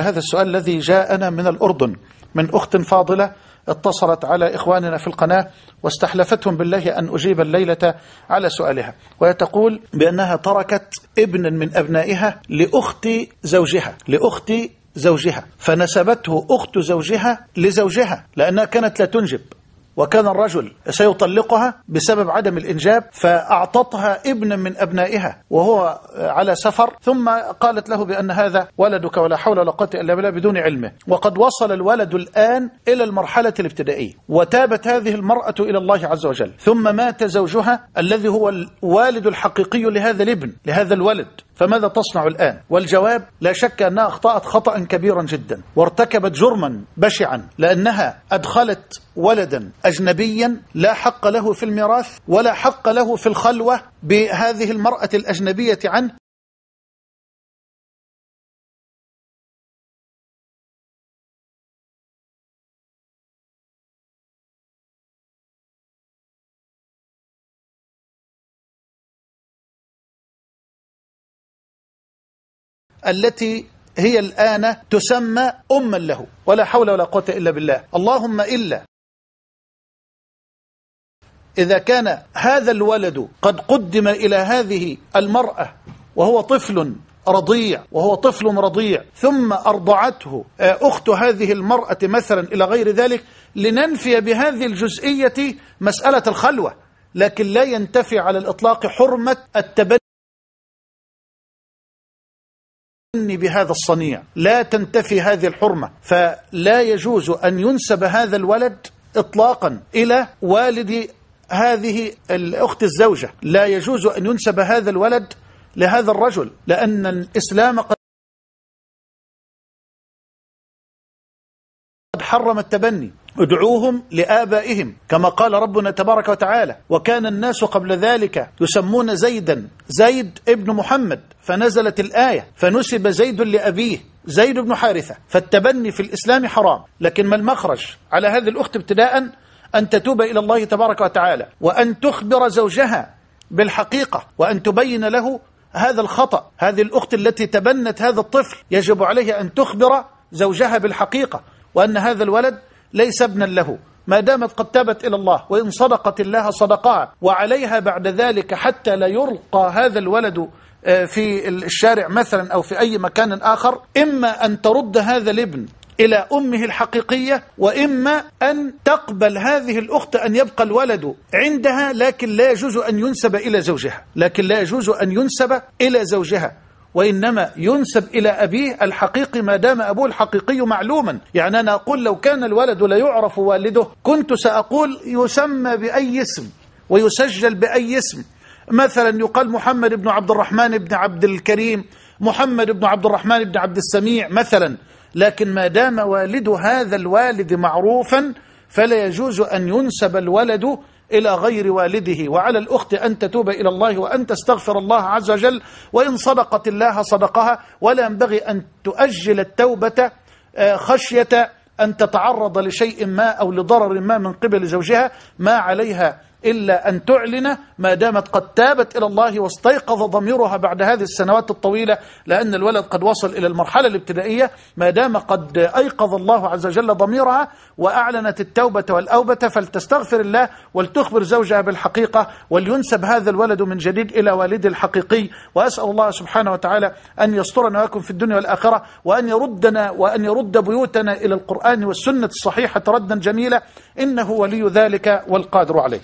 هذا السؤال الذي جاءنا من الأردن من أخت فاضلة اتصلت على إخواننا في القناة واستحلفتهم بالله أن أجيب الليلة على سؤالها وهي تقول بأنها تركت ابنا من أبنائها لأخت زوجها لأخت زوجها فنسبته أخت زوجها لزوجها لأنها كانت لا تنجب وكان الرجل سيطلقها بسبب عدم الإنجاب فأعطتها ابنا من أبنائها وهو على سفر ثم قالت له بأن هذا ولدك ولا حول ولا قوة إلا بالله بدون علمه وقد وصل الولد الآن إلى المرحلة الابتدائية وتابت هذه المرأة إلى الله عز وجل ثم مات زوجها الذي هو الوالد الحقيقي لهذا الابن لهذا الولد فماذا تصنع الآن؟ والجواب لا شك أنها أخطأت خطأ كبيرا جدا وارتكبت جرما بشعا لأنها أدخلت ولدا أجنبيا لا حق له في الميراث ولا حق له في الخلوة بهذه المرأة الأجنبية عنه التي هي الآن تسمى أما له ولا حول ولا قوة إلا بالله اللهم إلا إذا كان هذا الولد قد قدم إلى هذه المرأة وهو طفل رضيع وهو طفل رضيع ثم أرضعته آه، أخت هذه المرأة مثلا إلى غير ذلك لننفي بهذه الجزئية مسألة الخلوة لكن لا ينتفي على الإطلاق حرمة التبني بهذا الصنيع لا تنتفي هذه الحرمة فلا يجوز أن ينسب هذا الولد إطلاقا إلى والد هذه الأخت الزوجة لا يجوز أن ينسب هذا الولد لهذا الرجل لأن الإسلام قد قد حرم التبني ادعوهم لآبائهم كما قال ربنا تبارك وتعالى وكان الناس قبل ذلك يسمون زيدا زيد ابن محمد فنزلت الآية فنسب زيد لأبيه زيد بن حارثة فالتبني في الإسلام حرام لكن ما المخرج على هذه الأخت ابتداء أن تتوب إلى الله تبارك وتعالى وأن تخبر زوجها بالحقيقة وأن تبين له هذا الخطأ هذه الأخت التي تبنت هذا الطفل يجب عليها أن تخبر زوجها بالحقيقة وأن هذا الولد ليس ابنا له ما دامت قد تابت إلى الله وإن صدقت الله صدقها وعليها بعد ذلك حتى لا يلقى هذا الولد آه، في الشارع مثلا أو في أي مكان آخر إما أن ترد هذا الابن إلى أمه الحقيقية وإما أن تقبل هذه الأخت أن يبقى الولد عندها لكن لا يجوز أن ينسب إلى زوجها لكن لا يجوز أن ينسب إلى زوجها وإنما ينسب إلى أبيه الحقيقي ما دام أبوه الحقيقي معلوما يعني أنا أقول لو كان الولد لا يعرف والده كنت سأقول يسمى بأي اسم ويسجل بأي اسم مثلا يقال محمد بن عبد الرحمن بن عبد الكريم محمد بن عبد الرحمن بن عبد السميع مثلا لكن ما دام والد هذا الوالد معروفا فلا يجوز أن ينسب الولد إلى غير والده وعلى الأخت أن تتوب إلى الله وأن تستغفر الله عز وجل وإن صدقت الله صدقها ولا ينبغي أن تؤجل التوبة آه، خشية أن تتعرض لشيء ما أو لضرر ما من قبل زوجها ما عليها إلا أن تعلن ما دامت قد تابت إلى الله واستيقظ ضميرها بعد هذه السنوات الطويلة لأن الولد قد وصل إلى المرحلة الابتدائية ما دام قد أيقظ الله عز وجل ضميرها وأعلنت التوبة والأوبة فلتستغفر الله ولتخبر زوجها بالحقيقة ولينسب هذا الولد من جديد إلى والده الحقيقي وأسأل الله سبحانه وتعالى أن يسترنا ويكون في الدنيا والآخرة وأن يردنا وأن يرد بيوتنا إلى القرآن والسنة الصحيحة ردا جميلا إنه ولي ذلك والقادر عليه